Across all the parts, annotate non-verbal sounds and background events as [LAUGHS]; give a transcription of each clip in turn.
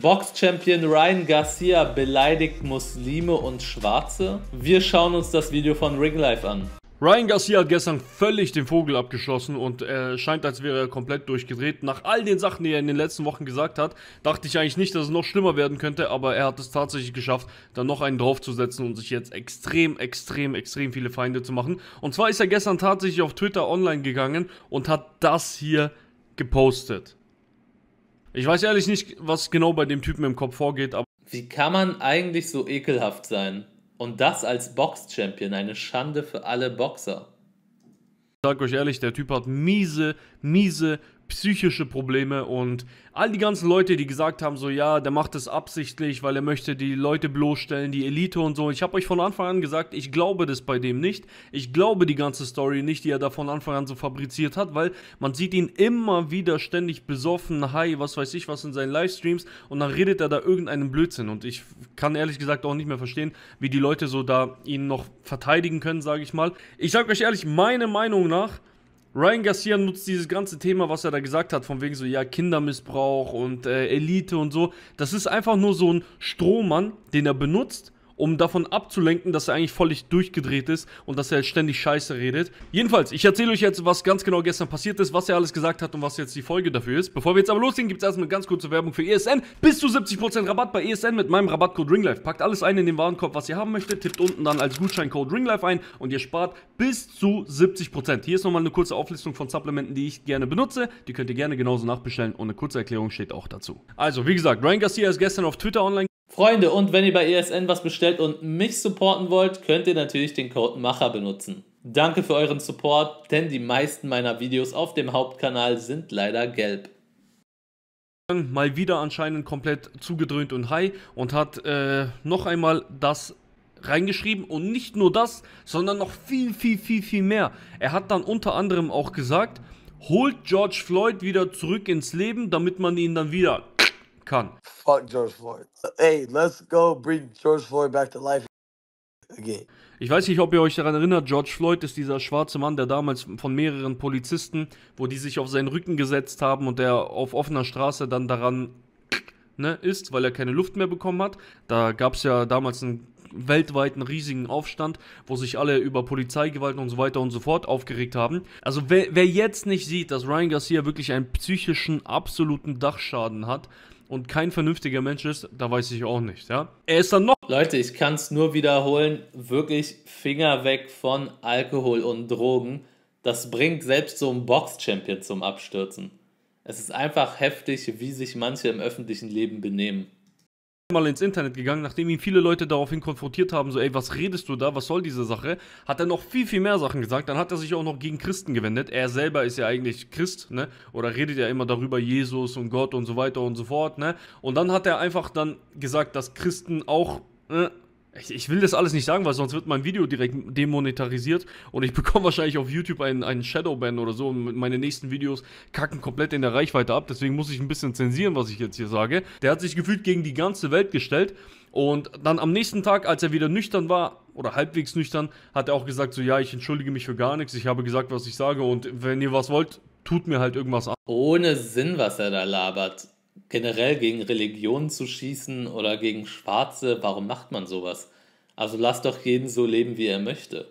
Box-Champion Ryan Garcia beleidigt Muslime und Schwarze? Wir schauen uns das Video von Ringlife an. Ryan Garcia hat gestern völlig den Vogel abgeschossen und er scheint, als wäre er komplett durchgedreht. Nach all den Sachen, die er in den letzten Wochen gesagt hat, dachte ich eigentlich nicht, dass es noch schlimmer werden könnte, aber er hat es tatsächlich geschafft, da noch einen draufzusetzen und sich jetzt extrem, extrem, extrem viele Feinde zu machen. Und zwar ist er gestern tatsächlich auf Twitter online gegangen und hat das hier gepostet. Ich weiß ehrlich nicht, was genau bei dem Typen im Kopf vorgeht, aber. Wie kann man eigentlich so ekelhaft sein? Und das als Box-Champion, eine Schande für alle Boxer. Ich sag euch ehrlich, der Typ hat miese, miese psychische Probleme und all die ganzen Leute, die gesagt haben, so ja, der macht es absichtlich, weil er möchte die Leute bloßstellen, die Elite und so. Ich habe euch von Anfang an gesagt, ich glaube das bei dem nicht. Ich glaube die ganze Story nicht, die er da von Anfang an so fabriziert hat, weil man sieht ihn immer wieder ständig besoffen, hi, was weiß ich was in seinen Livestreams und dann redet er da irgendeinen Blödsinn und ich kann ehrlich gesagt auch nicht mehr verstehen, wie die Leute so da ihn noch verteidigen können, sage ich mal. Ich sage euch ehrlich, meiner Meinung nach Ryan Garcia nutzt dieses ganze Thema, was er da gesagt hat, von wegen so, ja, Kindermissbrauch und äh, Elite und so. Das ist einfach nur so ein Strohmann, den er benutzt, um davon abzulenken, dass er eigentlich völlig durchgedreht ist und dass er ständig Scheiße redet. Jedenfalls, ich erzähle euch jetzt, was ganz genau gestern passiert ist, was er alles gesagt hat und was jetzt die Folge dafür ist. Bevor wir jetzt aber loslegen, gibt es erstmal eine ganz kurze Werbung für ESN. Bis zu 70% Rabatt bei ESN mit meinem Rabattcode RINGLIFE. Packt alles ein in den Warenkorb, was ihr haben möchtet, tippt unten dann als Gutscheincode RINGLIFE ein und ihr spart bis zu 70%. Hier ist nochmal eine kurze Auflistung von Supplementen, die ich gerne benutze. Die könnt ihr gerne genauso nachbestellen und eine kurze Erklärung steht auch dazu. Also, wie gesagt, Ryan Garcia ist gestern auf Twitter online Freunde, und wenn ihr bei ESN was bestellt und mich supporten wollt, könnt ihr natürlich den Code MACHER benutzen. Danke für euren Support, denn die meisten meiner Videos auf dem Hauptkanal sind leider gelb. Mal wieder anscheinend komplett zugedröhnt und high und hat äh, noch einmal das reingeschrieben und nicht nur das, sondern noch viel, viel, viel, viel mehr. Er hat dann unter anderem auch gesagt, holt George Floyd wieder zurück ins Leben, damit man ihn dann wieder kann. Fuck George Floyd. Hey, let's go bring George Floyd back to life. Again. Ich weiß nicht, ob ihr euch daran erinnert, George Floyd ist dieser schwarze Mann, der damals von mehreren Polizisten, wo die sich auf seinen Rücken gesetzt haben und der auf offener Straße dann daran ne, ist, weil er keine Luft mehr bekommen hat. Da gab es ja damals einen weltweiten riesigen Aufstand, wo sich alle über Polizeigewalt und so weiter und so fort aufgeregt haben. Also wer, wer jetzt nicht sieht, dass Ryan Garcia wirklich einen psychischen absoluten Dachschaden hat, und kein vernünftiger Mensch ist, da weiß ich auch nicht, ja. Er ist dann noch. Leute, ich kann es nur wiederholen, wirklich Finger weg von Alkohol und Drogen. Das bringt selbst so einen Box-Champion zum Abstürzen. Es ist einfach heftig, wie sich manche im öffentlichen Leben benehmen mal ins Internet gegangen, nachdem ihn viele Leute daraufhin konfrontiert haben, so ey, was redest du da, was soll diese Sache, hat er noch viel, viel mehr Sachen gesagt, dann hat er sich auch noch gegen Christen gewendet, er selber ist ja eigentlich Christ, ne, oder redet ja immer darüber, Jesus und Gott und so weiter und so fort, ne, und dann hat er einfach dann gesagt, dass Christen auch äh, ich, ich, will das alles nicht sagen, weil sonst wird mein Video direkt demonetarisiert und ich [LAUGHS] bekomme wahrscheinlich auf YouTube einen, einen Shadowban oder so und meine nächsten Videos kacken komplett in der Reichweite ab. Deswegen muss ich ein bisschen zensieren, was ich jetzt hier sage. Der hat sich gefühlt gegen die ganze Welt gestellt und dann am nächsten Tag, als er wieder nüchtern war oder halbwegs nüchtern, hat er auch gesagt so, ja, ich entschuldige mich für gar nichts, ich habe gesagt, was ich sage und wenn ihr was wollt, tut mir halt irgendwas an. Ohne Sinn, was er da labert generell gegen Religionen zu schießen oder gegen Schwarze, warum macht man sowas? Also lass doch jeden so leben, wie er möchte.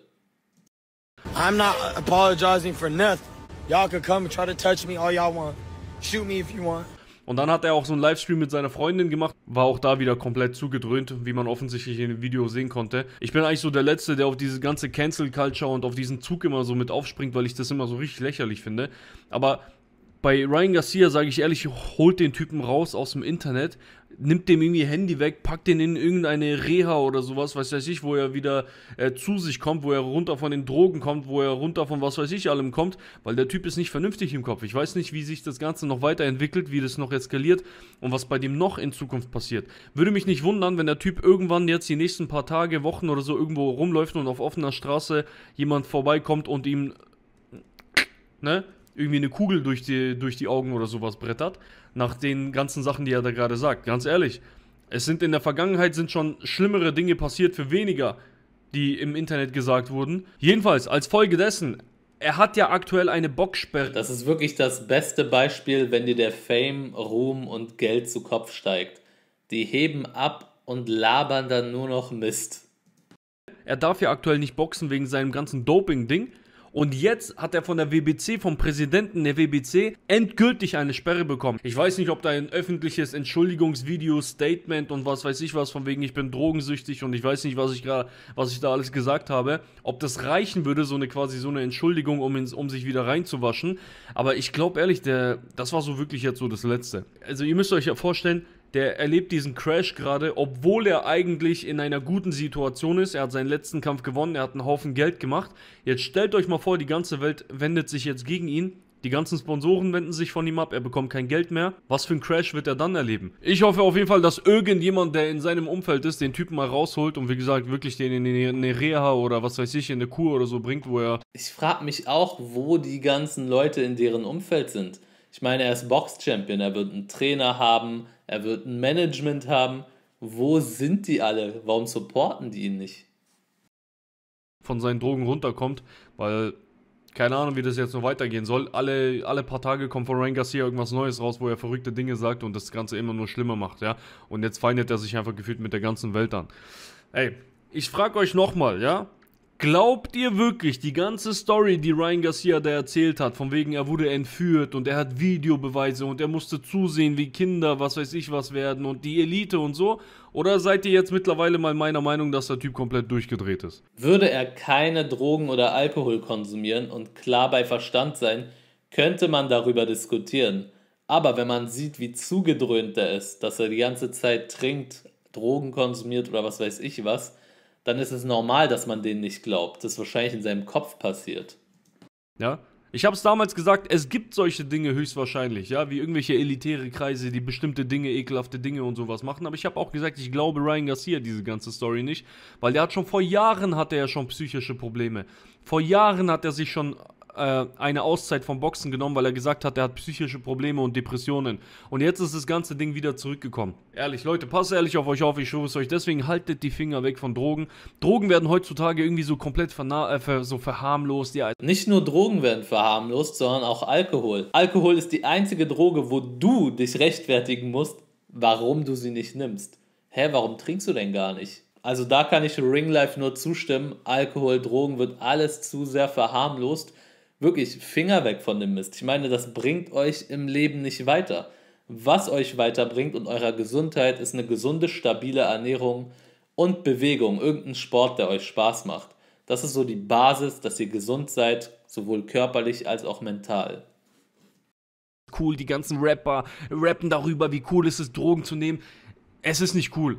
I'm not apologizing for nothing. Y'all can come and try to touch me all y'all want. Shoot me if you want. Und dann hat er auch so ein Livestream mit seiner Freundin gemacht, war auch da wieder komplett zugedröhnt, wie man offensichtlich in dem Video sehen konnte. Ich bin eigentlich so der Letzte, der auf diese ganze Cancel Culture und auf diesen Zug immer so mit aufspringt, weil ich das immer so richtig lächerlich finde. Aber bei Ryan Garcia sage ich ehrlich, holt den Typen raus aus dem Internet, nimmt dem irgendwie Handy weg, packt den in irgendeine Reha oder sowas, was weiß ich, wo er wieder äh, zu sich kommt, wo er runter von den Drogen kommt, wo er runter von was weiß ich allem kommt, weil der Typ ist nicht vernünftig im Kopf. Ich weiß nicht, wie sich das Ganze noch weiterentwickelt, wie das noch eskaliert und was bei dem noch in Zukunft passiert. Würde mich nicht wundern, wenn der Typ irgendwann jetzt die nächsten paar Tage, Wochen oder so irgendwo rumläuft und auf offener Straße jemand vorbeikommt und ihm, ne, irgendwie eine Kugel durch die, durch die Augen oder sowas brettert, nach den ganzen Sachen, die er da gerade sagt. Ganz ehrlich, es sind in der Vergangenheit sind schon schlimmere Dinge passiert für weniger, die im Internet gesagt wurden. Jedenfalls, als Folge dessen, er hat ja aktuell eine Boxsperre. Das ist wirklich das beste Beispiel, wenn dir der Fame, Ruhm und Geld zu Kopf steigt. Die heben ab und labern dann nur noch Mist. Er darf ja aktuell nicht boxen wegen seinem ganzen Doping-Ding. Und jetzt hat er von der WBC, vom Präsidenten der WBC, endgültig eine Sperre bekommen. Ich weiß nicht, ob da ein öffentliches Entschuldigungsvideo, Statement und was weiß ich was, von wegen ich bin drogensüchtig und ich weiß nicht, was ich gerade, was ich da alles gesagt habe, ob das reichen würde, so eine quasi so eine Entschuldigung, um, ins, um sich wieder reinzuwaschen. Aber ich glaube ehrlich, der, das war so wirklich jetzt so das Letzte. Also ihr müsst euch ja vorstellen, der erlebt diesen Crash gerade, obwohl er eigentlich in einer guten Situation ist. Er hat seinen letzten Kampf gewonnen, er hat einen Haufen Geld gemacht. Jetzt stellt euch mal vor, die ganze Welt wendet sich jetzt gegen ihn. Die ganzen Sponsoren wenden sich von ihm ab, er bekommt kein Geld mehr. Was für ein Crash wird er dann erleben? Ich hoffe auf jeden Fall, dass irgendjemand, der in seinem Umfeld ist, den Typen mal rausholt und wie gesagt, wirklich den in eine Reha oder was weiß ich, in eine Kur oder so bringt, wo er... Ich frage mich auch, wo die ganzen Leute in deren Umfeld sind. Ich meine, er ist Box-Champion, er wird einen Trainer haben, er wird ein Management haben. Wo sind die alle? Warum supporten die ihn nicht? Von seinen Drogen runterkommt, weil keine Ahnung, wie das jetzt noch weitergehen soll. Alle, alle paar Tage kommt von Ryan Garcia irgendwas Neues raus, wo er verrückte Dinge sagt und das Ganze immer nur schlimmer macht, ja. Und jetzt feindet er sich einfach gefühlt mit der ganzen Welt an. Ey, ich frage euch nochmal, ja? Glaubt ihr wirklich, die ganze Story, die Ryan Garcia da erzählt hat, von wegen er wurde entführt und er hat Videobeweise und er musste zusehen, wie Kinder, was weiß ich was werden und die Elite und so? Oder seid ihr jetzt mittlerweile mal meiner Meinung, dass der Typ komplett durchgedreht ist? Würde er keine Drogen oder Alkohol konsumieren und klar bei Verstand sein, könnte man darüber diskutieren. Aber wenn man sieht, wie zugedröhnt er ist, dass er die ganze Zeit trinkt, Drogen konsumiert oder was weiß ich was, dann ist es normal, dass man denen nicht glaubt. Das ist wahrscheinlich in seinem Kopf passiert. Ja. Ich habe es damals gesagt, es gibt solche Dinge höchstwahrscheinlich, ja, wie irgendwelche elitäre Kreise, die bestimmte Dinge, ekelhafte Dinge und sowas machen. Aber ich habe auch gesagt, ich glaube Ryan Garcia diese ganze Story nicht, weil der hat schon vor Jahren hatte er schon psychische Probleme. Vor Jahren hat er sich schon äh, eine Auszeit vom Boxen genommen, weil er gesagt hat, er hat psychische Probleme und Depressionen. Und jetzt ist das ganze Ding wieder zurückgekommen. Ehrlich, Leute, passt ehrlich auf euch auf, ich schwöre es euch. Deswegen haltet die Finger weg von Drogen. Drogen werden heutzutage irgendwie so komplett äh, so verharmlost. Ja. Nicht nur Drogen werden verharmlost, sondern auch Alkohol. Alkohol ist die einzige Droge, wo du dich rechtfertigen musst, warum du sie nicht nimmst. Hä, warum trinkst du denn gar nicht? Also da kann ich Ringlife nur zustimmen. Alkohol, Drogen wird alles zu sehr verharmlost wirklich Finger weg von dem Mist. Ich meine, das bringt euch im Leben nicht weiter. Was euch weiterbringt und eurer Gesundheit ist eine gesunde, stabile Ernährung und Bewegung, irgendein Sport, der euch Spaß macht. Das ist so die Basis, dass ihr gesund seid, sowohl körperlich als auch mental cool, die ganzen Rapper rappen darüber, wie cool ist es ist, Drogen zu nehmen. Es ist nicht cool.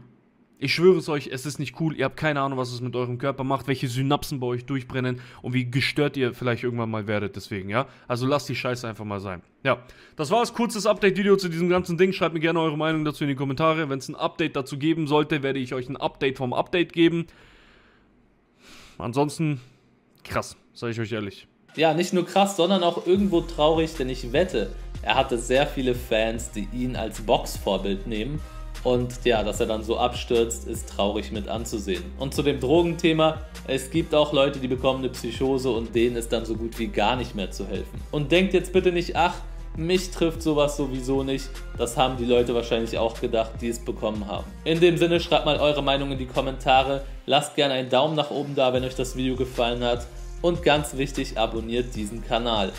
Ich schwöre es euch, es ist nicht cool. Ihr habt keine Ahnung, was es mit eurem Körper macht, welche Synapsen bei euch durchbrennen und wie gestört ihr vielleicht irgendwann mal werdet. Deswegen, ja. Also lasst die Scheiße einfach mal sein. Ja, das war's. Kurzes Update-Video zu diesem ganzen Ding. Schreibt mir gerne eure Meinung dazu in die Kommentare. Wenn es ein Update dazu geben sollte, werde ich euch ein Update vom Update geben. Ansonsten, krass, sage ich euch ehrlich. Ja, nicht nur krass, sondern auch irgendwo traurig, denn ich wette, er hatte sehr viele Fans, die ihn als Boxvorbild nehmen und ja, dass er dann so abstürzt, ist traurig mit anzusehen. Und zu dem Drogenthema, es gibt auch Leute, die bekommen eine Psychose und denen ist dann so gut wie gar nicht mehr zu helfen. Und denkt jetzt bitte nicht, ach, mich trifft sowas sowieso nicht. Das haben die Leute wahrscheinlich auch gedacht, die es bekommen haben. In dem Sinne, schreibt mal eure Meinung in die Kommentare. Lasst gerne einen Daumen nach oben da, wenn euch das Video gefallen hat. Und ganz wichtig, abonniert diesen Kanal.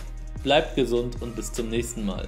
Bleibt gesund und bis zum nächsten Mal.